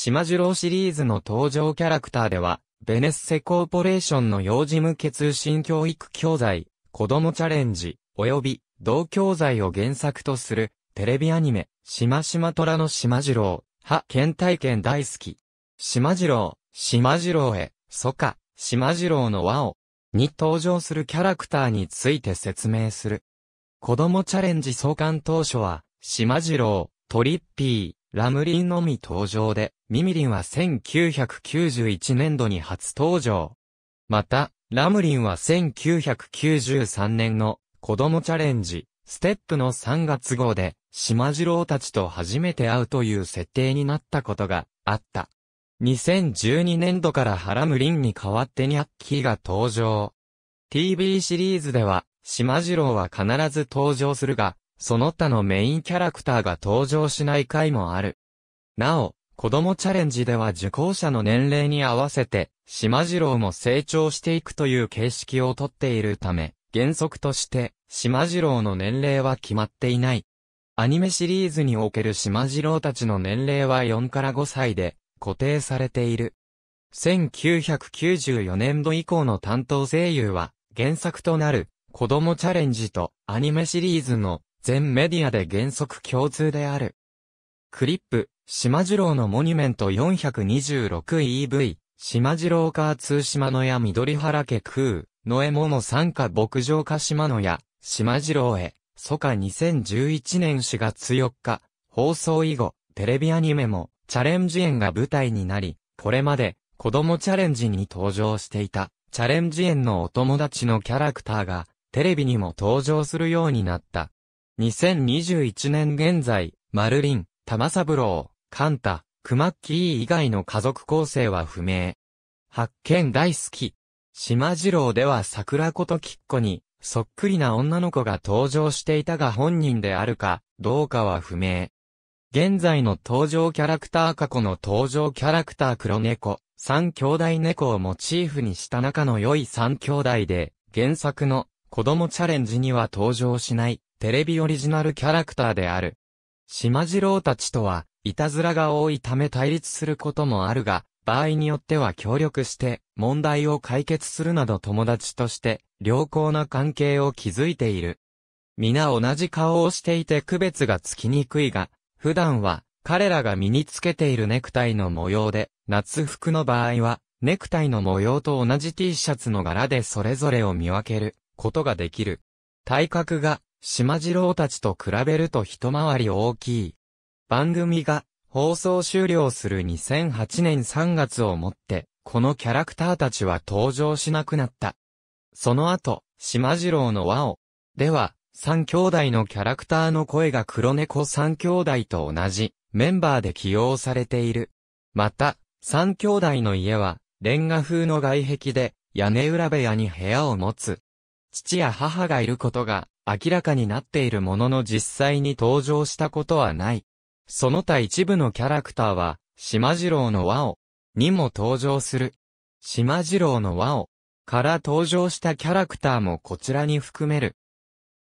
島次郎シリーズの登場キャラクターでは、ベネッセコーポレーションの幼児向け通信教育教材、子供チャレンジ、及び、同教材を原作とする、テレビアニメ、しましま虎の島次郎、は、遣体験大好き。島次郎、島次郎へ、そか、島次郎の和を、に登場するキャラクターについて説明する。子供チャレンジ創刊当初は、島次郎、トリッピー、ラムリンのみ登場で、ミミリンは1991年度に初登場。また、ラムリンは1993年の子供チャレンジ、ステップの3月号で、島次郎たちと初めて会うという設定になったことがあった。2012年度からハラムリンに代わってニャッキーが登場。TV シリーズでは、島次郎は必ず登場するが、その他のメインキャラクターが登場しない回もある。なお、子供チャレンジでは受講者の年齢に合わせて、島次郎も成長していくという形式をとっているため、原則として、島次郎の年齢は決まっていない。アニメシリーズにおける島次郎たちの年齢は4から5歳で、固定されている。1994年度以降の担当声優は、原作となる、子供チャレンジとアニメシリーズの全メディアで原則共通である。クリップ、島次郎のモニュメント 426EV、島次郎カー通島野や緑原家空、野江物参加牧場家島野や、島次郎へ、初夏2011年4月4日、放送以後、テレビアニメも、チャレンジ園が舞台になり、これまで、子供チャレンジに登場していた、チャレンジ園のお友達のキャラクターが、テレビにも登場するようになった。2021年現在、マルリン、玉三郎、カンタ、クマッキー以外の家族構成は不明。発見大好き。島次郎では桜子とキッコに、そっくりな女の子が登場していたが本人であるか、どうかは不明。現在の登場キャラクター過去の登場キャラクター黒猫、三兄弟猫をモチーフにした仲の良い三兄弟で、原作の子供チャレンジには登場しないテレビオリジナルキャラクターである。島次郎たちとは、いたずらが多いため対立することもあるが、場合によっては協力して、問題を解決するなど友達として、良好な関係を築いている。皆同じ顔をしていて区別がつきにくいが、普段は、彼らが身につけているネクタイの模様で、夏服の場合は、ネクタイの模様と同じ T シャツの柄でそれぞれを見分けることができる。体格が島次郎たちと比べると一回り大きい。番組が放送終了する2008年3月をもって、このキャラクターたちは登場しなくなった。その後、島次郎の輪を、では、三兄弟のキャラクターの声が黒猫三兄弟と同じメンバーで起用されている。また、三兄弟の家は、レンガ風の外壁で、屋根裏部屋に部屋を持つ。父や母がいることが、明らかになっているものの実際に登場したことはない。その他一部のキャラクターは、島次郎の和を、にも登場する。島次郎の和を、から登場したキャラクターもこちらに含める。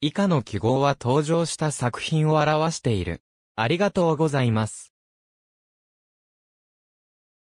以下の記号は登場した作品を表している。ありがとうございます。